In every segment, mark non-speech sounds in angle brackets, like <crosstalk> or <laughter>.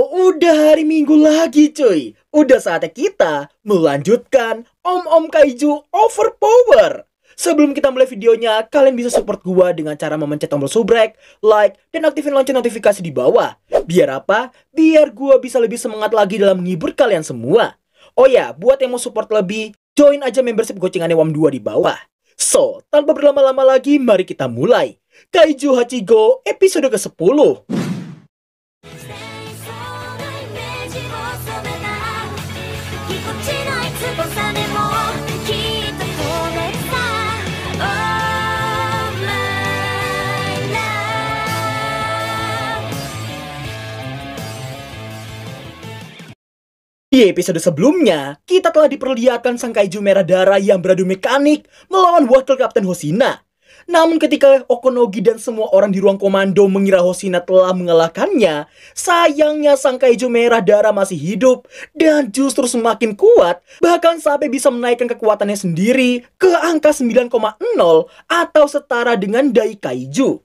Oh, udah hari minggu lagi cuy. Udah saatnya kita melanjutkan Om-Om Kaiju Overpower. Sebelum kita mulai videonya, kalian bisa support gua dengan cara memencet tombol subrek, like, dan aktifin lonceng notifikasi di bawah. Biar apa? Biar gua bisa lebih semangat lagi dalam menghibur kalian semua. Oh ya, buat yang mau support lebih, join aja membership gocengannya WAM2 di bawah. So, tanpa berlama-lama lagi, mari kita mulai. Kaiju Hachigo episode ke-10. Di episode sebelumnya, kita telah diperlihatkan sang kaiju merah darah yang beradu mekanik melawan wakil Kapten Hosina namun ketika Okonogi dan semua orang di ruang komando mengira Hosina telah mengalahkannya, sayangnya sang kaiju merah darah masih hidup dan justru semakin kuat bahkan sampai bisa menaikkan kekuatannya sendiri ke angka 9,0 atau setara dengan Dai Kaiju.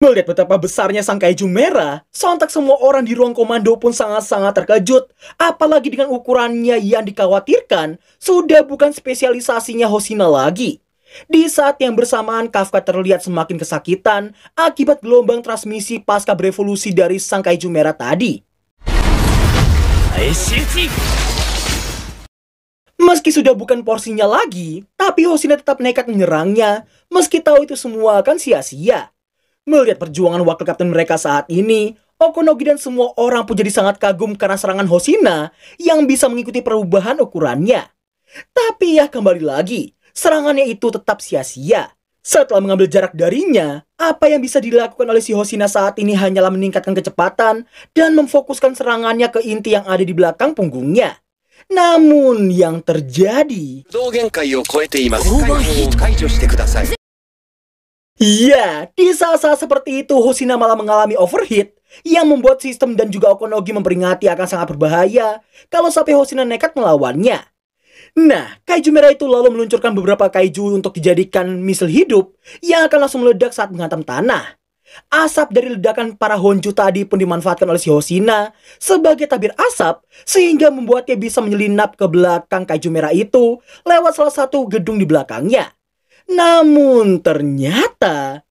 Melihat betapa besarnya sang kaiju merah, sontak semua orang di ruang komando pun sangat-sangat terkejut. Apalagi dengan ukurannya yang dikhawatirkan, sudah bukan spesialisasinya Hosina lagi. Di saat yang bersamaan, Kafka terlihat semakin kesakitan akibat gelombang transmisi pasca berevolusi dari sang kaiju merah tadi. Meski sudah bukan porsinya lagi, tapi Hosina tetap nekat menyerangnya, meski tahu itu semua akan sia-sia. Melihat perjuangan wakil kapten mereka saat ini, Okonogi dan semua orang pun jadi sangat kagum karena serangan Hosina yang bisa mengikuti perubahan ukurannya. Tapi ya kembali lagi, serangannya itu tetap sia-sia. Setelah mengambil jarak darinya, apa yang bisa dilakukan oleh si Hosina saat ini hanyalah meningkatkan kecepatan dan memfokuskan serangannya ke inti yang ada di belakang punggungnya. Namun yang terjadi... Iya, di saat-saat seperti itu Hosina malah mengalami overheat yang membuat sistem dan juga Okonogi memperingati akan sangat berbahaya kalau sampai Hosina nekat melawannya. Nah, kaiju merah itu lalu meluncurkan beberapa kaiju untuk dijadikan misil hidup yang akan langsung meledak saat menghantam tanah. Asap dari ledakan para Honju tadi pun dimanfaatkan oleh si Hosina sebagai tabir asap sehingga membuatnya bisa menyelinap ke belakang kaiju merah itu lewat salah satu gedung di belakangnya. Namun ternyata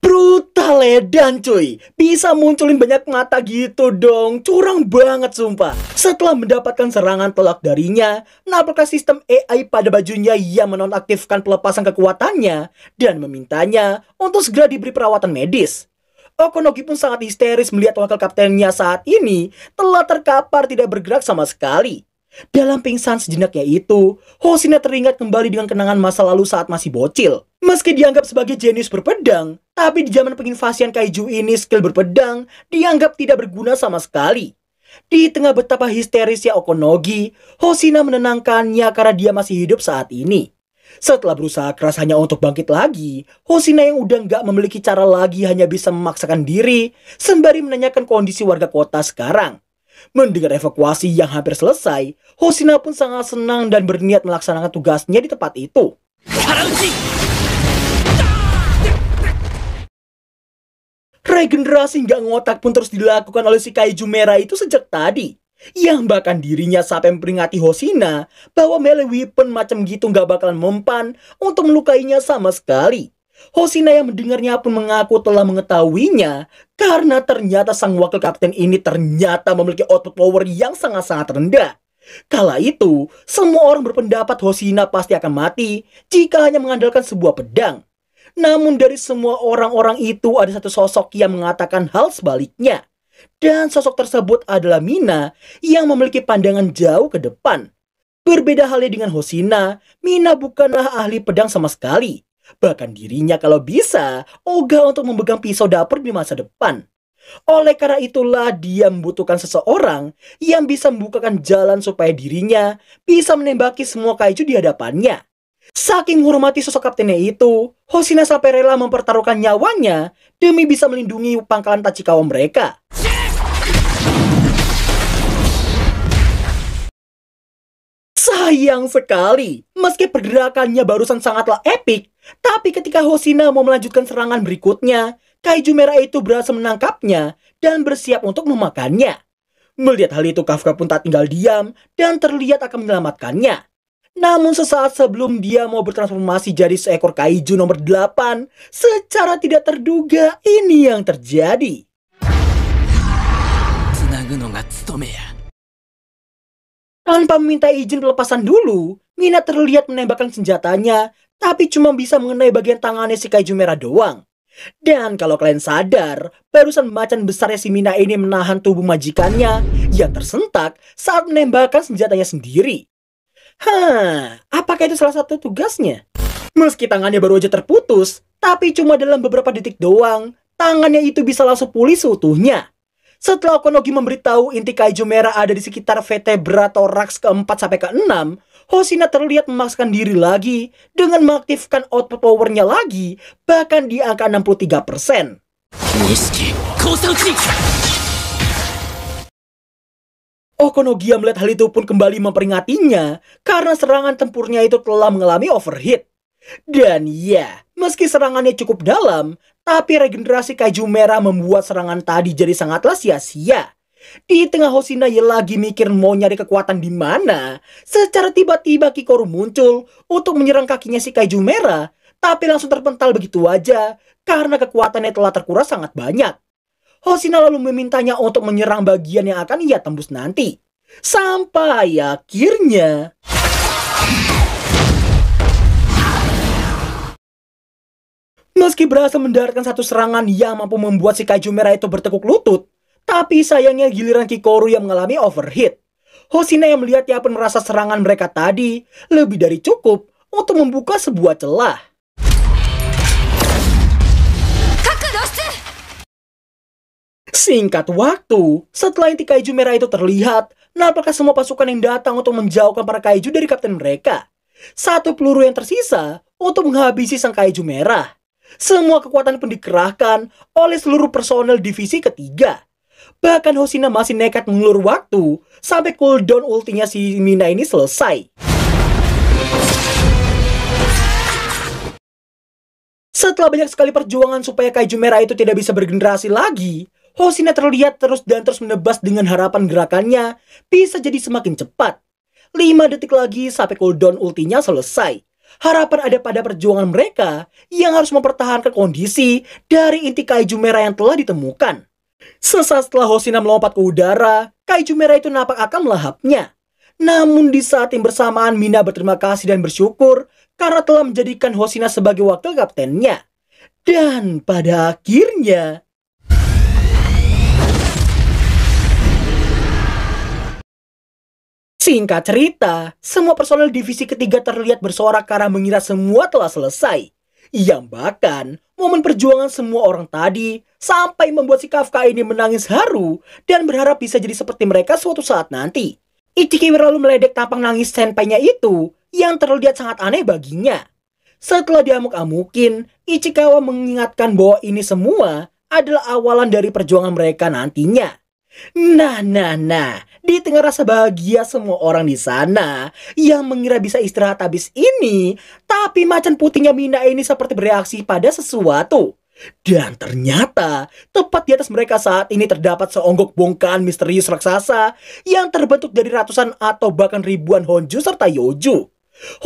Brutal ya, dan cuy Bisa munculin banyak mata gitu dong Curang banget sumpah Setelah mendapatkan serangan telak darinya Napaka sistem AI pada bajunya yang menonaktifkan pelepasan kekuatannya Dan memintanya untuk segera diberi perawatan medis Okonogi pun sangat histeris melihat wakil kaptennya saat ini telah terkapar tidak bergerak sama sekali. Dalam pingsan sejenak yaitu, Hosina teringat kembali dengan kenangan masa lalu saat masih bocil. Meski dianggap sebagai jenis berpedang, tapi di zaman penginvasian kaiju ini skill berpedang dianggap tidak berguna sama sekali. Di tengah betapa histerisnya Okonogi, Hosina menenangkannya karena dia masih hidup saat ini. Setelah berusaha keras hanya untuk bangkit lagi, Hosina yang udah nggak memiliki cara lagi hanya bisa memaksakan diri, sembari menanyakan kondisi warga kota sekarang. Mendengar evakuasi yang hampir selesai, Hosina pun sangat senang dan berniat melaksanakan tugasnya di tempat itu. Regenerasi nggak ngotak pun terus dilakukan oleh si kaiju merah itu sejak tadi. Yang bahkan dirinya sampai memperingati Hosina bahwa melee weapon macam gitu nggak bakalan mempan untuk melukainya sama sekali. Hosina yang mendengarnya pun mengaku telah mengetahuinya karena ternyata sang wakil kapten ini ternyata memiliki output power yang sangat-sangat rendah. Kala itu, semua orang berpendapat Hosina pasti akan mati jika hanya mengandalkan sebuah pedang. Namun dari semua orang-orang itu ada satu sosok yang mengatakan hal sebaliknya. Dan sosok tersebut adalah Mina yang memiliki pandangan jauh ke depan. Berbeda halnya dengan Hosina, Mina bukanlah ahli pedang sama sekali. Bahkan dirinya kalau bisa, ogah untuk memegang pisau dapur di masa depan. Oleh karena itulah dia membutuhkan seseorang yang bisa membukakan jalan supaya dirinya bisa menembaki semua kaiju di hadapannya. Saking menghormati sosok kaptennya itu, Hosina sampai rela mempertaruhkan nyawanya demi bisa melindungi pangkalan Tachikawa mereka. Sayang sekali, meski pergerakannya barusan sangatlah epik, tapi ketika Hosina mau melanjutkan serangan berikutnya, kaiju merah itu berhasil menangkapnya dan bersiap untuk memakannya. Melihat hal itu, Kafka pun tak tinggal diam dan terlihat akan menyelamatkannya. Namun sesaat sebelum dia mau bertransformasi jadi seekor kaiju nomor 8, secara tidak terduga ini yang terjadi. Ya. Tanpa meminta izin pelepasan dulu, Mina terlihat menembakkan senjatanya, tapi cuma bisa mengenai bagian tangannya si kaiju merah doang. Dan kalau kalian sadar, barusan macan besarnya si Mina ini menahan tubuh majikannya yang tersentak saat menembakkan senjatanya sendiri. Hah, apakah itu salah satu tugasnya? Meski tangannya baru aja terputus, tapi cuma dalam beberapa detik doang, tangannya itu bisa langsung pulih seutuhnya. Setelah Okonogi memberitahu inti kaiju merah ada di sekitar vertebra toraks keempat sampai keenam, Hosina terlihat memaksakan diri lagi dengan mengaktifkan output powernya lagi, bahkan di angka 63%. Okonogia melihat hal itu pun kembali memperingatinya karena serangan tempurnya itu telah mengalami overheat. Dan ya, meski serangannya cukup dalam, tapi regenerasi kaiju merah membuat serangan tadi jadi sangatlah sia-sia. Di tengah Hosina ya lagi mikir mau nyari kekuatan di mana, secara tiba-tiba Kikoru muncul untuk menyerang kakinya si kaiju merah, tapi langsung terpental begitu aja karena kekuatannya telah terkuras sangat banyak. Hosina lalu memintanya untuk menyerang bagian yang akan ia tembus nanti. Sampai akhirnya... Meski berhasil mendaratkan satu serangan yang mampu membuat si kaiju merah itu bertekuk lutut, tapi sayangnya giliran Kikoru yang mengalami overheat. Hosina yang melihatnya pun merasa serangan mereka tadi lebih dari cukup untuk membuka sebuah celah. Singkat waktu, setelah inti kaiju merah itu terlihat, nampaknya semua pasukan yang datang untuk menjauhkan para kaiju dari kapten mereka. Satu peluru yang tersisa untuk menghabisi sang kaiju merah. Semua kekuatan pun dikerahkan oleh seluruh personel divisi ketiga. Bahkan Hosina masih nekat mengulur waktu sampai cooldown ultinya si Mina ini selesai. Setelah banyak sekali perjuangan supaya kaiju merah itu tidak bisa bergenerasi lagi, Hosina terlihat terus dan terus menebas dengan harapan gerakannya bisa jadi semakin cepat. 5 detik lagi sampai cooldown ultinya selesai. Harapan ada pada perjuangan mereka yang harus mempertahankan kondisi dari inti kaiju merah yang telah ditemukan. Sesaat setelah Hosina melompat ke udara, kaiju merah itu nampak akan melahapnya. Namun di saat yang bersamaan Mina berterima kasih dan bersyukur karena telah menjadikan Hosina sebagai wakil kaptennya. Dan pada akhirnya, Singkat cerita, semua personel divisi ketiga terlihat bersorak karena mengira semua telah selesai. Yang bahkan, momen perjuangan semua orang tadi sampai membuat si Kafka ini menangis haru dan berharap bisa jadi seperti mereka suatu saat nanti. Ichikiwi lalu meledek tampang nangis senpainya itu yang terlihat sangat aneh baginya. Setelah diamuk-amukin, Ichikawa mengingatkan bahwa ini semua adalah awalan dari perjuangan mereka nantinya. Nah, nah, nah, di tengah rasa bahagia semua orang di sana yang mengira bisa istirahat habis ini, tapi macan putihnya Mina ini seperti bereaksi pada sesuatu. Dan ternyata, tepat di atas mereka saat ini terdapat seonggok bongkahan misterius raksasa yang terbentuk dari ratusan atau bahkan ribuan Honju serta Yoju.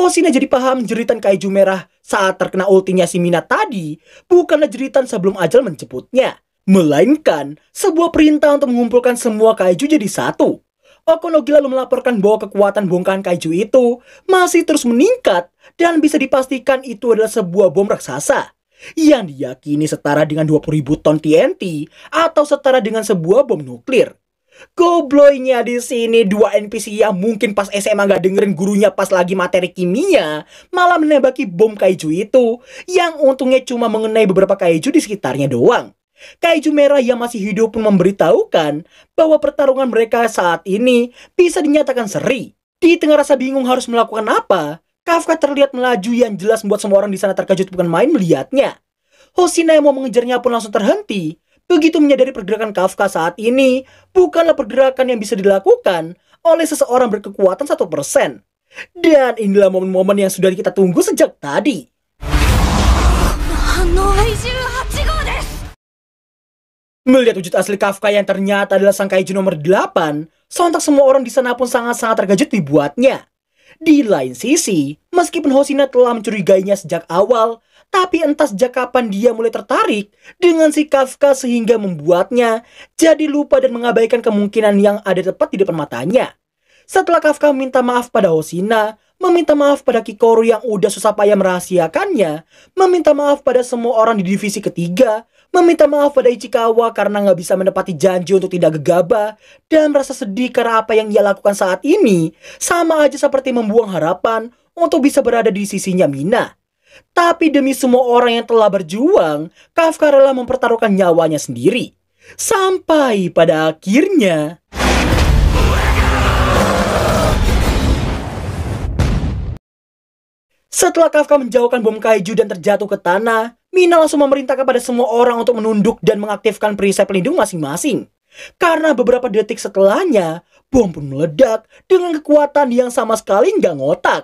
Hosina jadi paham jeritan kaiju merah saat terkena ultinya si Mina tadi bukanlah jeritan sebelum ajal menjemputnya. Melainkan, sebuah perintah untuk mengumpulkan semua kaiju jadi satu. Okonogi lalu melaporkan bahwa kekuatan bongkahan kaiju itu masih terus meningkat dan bisa dipastikan itu adalah sebuah bom raksasa yang diyakini setara dengan ribu ton TNT atau setara dengan sebuah bom nuklir. Gobloynya di sini dua NPC yang mungkin pas SMA nggak dengerin gurunya pas lagi materi kimia malah menembaki bom kaiju itu yang untungnya cuma mengenai beberapa kaiju di sekitarnya doang. Kaiju merah yang masih hidup pun memberitahukan bahwa pertarungan mereka saat ini bisa dinyatakan seri. Di tengah rasa bingung harus melakukan apa, Kafka terlihat melaju yang jelas membuat semua orang di sana terkejut bukan main melihatnya. Hosina yang mau mengejarnya pun langsung terhenti. Begitu menyadari pergerakan Kafka saat ini bukanlah pergerakan yang bisa dilakukan oleh seseorang berkekuatan satu persen. Dan inilah momen-momen yang sudah kita tunggu sejak tadi. Melihat wujud asli Kafka yang ternyata adalah sang kaiju nomor 8, sontak semua orang di sana pun sangat-sangat terkejut dibuatnya. Di lain sisi, meskipun Hosina telah mencurigainya sejak awal, tapi entah sejak kapan dia mulai tertarik dengan si Kafka sehingga membuatnya jadi lupa dan mengabaikan kemungkinan yang ada tepat di depan matanya. Setelah Kafka minta maaf pada Hosina, meminta maaf pada Kikoru yang udah susah payah merahasiakannya, meminta maaf pada semua orang di divisi ketiga, meminta maaf pada Ichikawa karena nggak bisa menepati janji untuk tidak gegabah, dan merasa sedih karena apa yang ia lakukan saat ini, sama aja seperti membuang harapan untuk bisa berada di sisinya Mina. Tapi demi semua orang yang telah berjuang, Kafka rela mempertaruhkan nyawanya sendiri. Sampai pada akhirnya... Setelah Kafka menjauhkan bom kaiju dan terjatuh ke tanah, Mina langsung memerintahkan kepada semua orang untuk menunduk dan mengaktifkan perisai pelindung masing-masing. Karena beberapa detik setelahnya, bom pun meledak dengan kekuatan yang sama sekali nggak ngotak.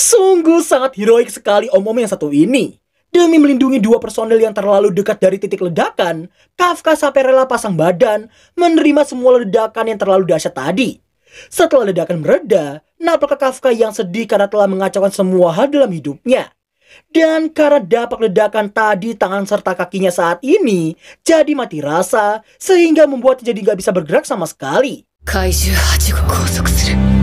Sungguh sangat heroik sekali om yang satu ini. Demi melindungi dua personel yang terlalu dekat dari titik ledakan, Kafka sampai rela pasang badan menerima semua ledakan yang terlalu dahsyat tadi. Setelah ledakan mereda, ke Kafka yang sedih karena telah mengacaukan semua hal dalam hidupnya. Dan karena dampak ledakan tadi tangan serta kakinya saat ini jadi mati rasa sehingga membuatnya jadi gak bisa bergerak sama sekali. Kaiju seru.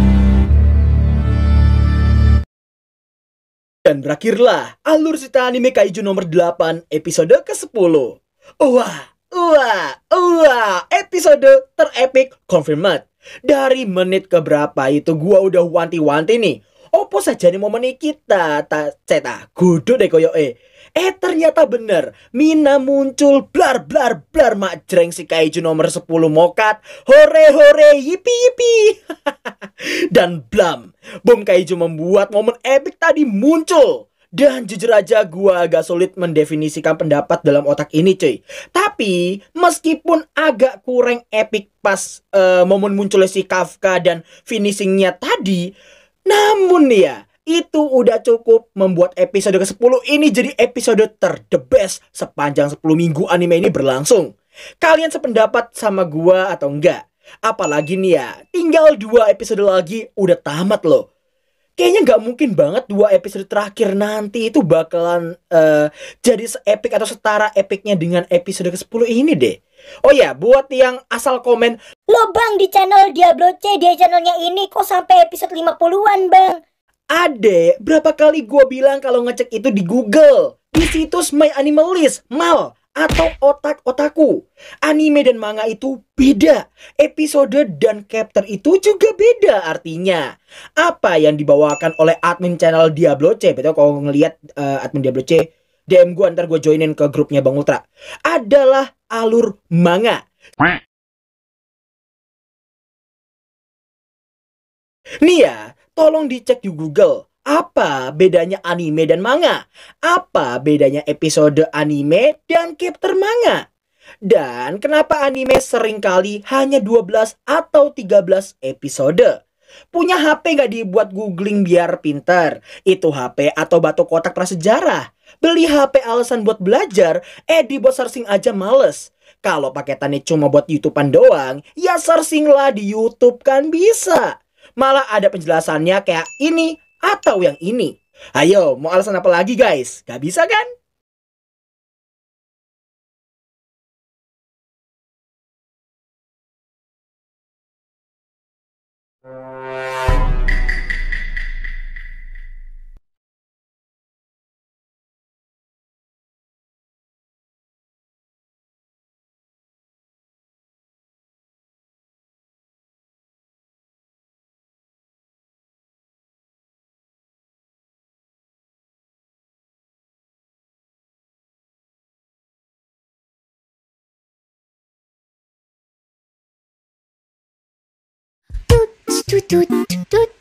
Dan berakhirlah alur cerita anime kaiju nomor 8 episode ke-10. Wah, wah, wah, episode terepik confirmed. Dari menit ke berapa itu gua udah wanti-wanti nih. Opo saja nih momen kita ta cetak ah, gudu deh koyo eh. Eh ternyata bener Mina muncul blar blar blar mak jreng si kaiju nomor 10 mokat Hore hore yipi yipi <laughs> Dan blam Bom Kaiju membuat momen epic tadi muncul. Dan jujur aja gue agak sulit mendefinisikan pendapat dalam otak ini cuy. Tapi meskipun agak kurang epic pas uh, momen munculnya si Kafka dan finishingnya tadi. Namun ya itu udah cukup membuat episode ke-10 ini jadi episode terdebes sepanjang 10 minggu anime ini berlangsung. Kalian sependapat sama gua atau enggak? Apalagi nih ya, tinggal dua episode lagi udah tamat loh. Kayaknya nggak mungkin banget dua episode terakhir nanti itu bakalan uh, jadi seepik atau setara epiknya dengan episode ke-10 ini deh. Oh ya, buat yang asal komen, "Lo Bang di channel Diablo C, dia channelnya ini kok sampai episode 50-an, Bang?" Ade, berapa kali gue bilang kalau ngecek itu di Google? Di situs My Animalist, mal atau otak-otaku. Anime dan manga itu beda. Episode dan chapter itu juga beda artinya. Apa yang dibawakan oleh admin channel Diablo C, betul kalau ngelihat uh, admin Diablo C, DM gue ntar gue joinin ke grupnya Bang Ultra. Adalah alur manga. Nih ya, tolong dicek di Google apa bedanya anime dan manga? Apa bedanya episode anime dan chapter manga? Dan kenapa anime seringkali hanya 12 atau 13 episode? Punya HP gak dibuat googling biar pintar? Itu HP atau batu kotak prasejarah? Beli HP alasan buat belajar, eh dibuat searching aja males. Kalau paketannya cuma buat YouTubean doang, ya searching lah di YouTube kan bisa. Malah ada penjelasannya kayak ini atau yang ini? Ayo, mau alasan apa lagi guys? Gak bisa kan? Thank you. Тут-тут-тут.